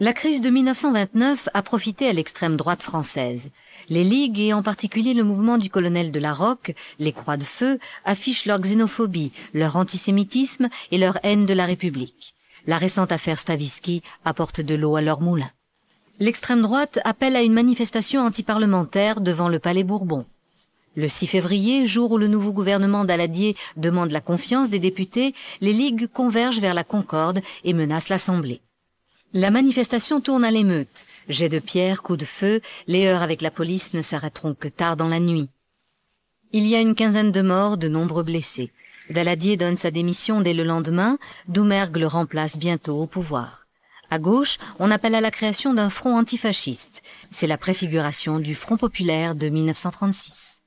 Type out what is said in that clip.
La crise de 1929 a profité à l'extrême droite française. Les ligues et en particulier le mouvement du colonel de la Roque, les Croix de Feu, affichent leur xénophobie, leur antisémitisme et leur haine de la République. La récente affaire Stavisky apporte de l'eau à leur moulin. L'extrême droite appelle à une manifestation antiparlementaire devant le Palais Bourbon. Le 6 février, jour où le nouveau gouvernement d'Aladier demande la confiance des députés, les ligues convergent vers la Concorde et menacent l'Assemblée. La manifestation tourne à l'émeute. Jets de pierre, coups de feu, les heures avec la police ne s'arrêteront que tard dans la nuit. Il y a une quinzaine de morts, de nombreux blessés. Daladier donne sa démission dès le lendemain, Doumergue le remplace bientôt au pouvoir. À gauche, on appelle à la création d'un front antifasciste. C'est la préfiguration du Front populaire de 1936.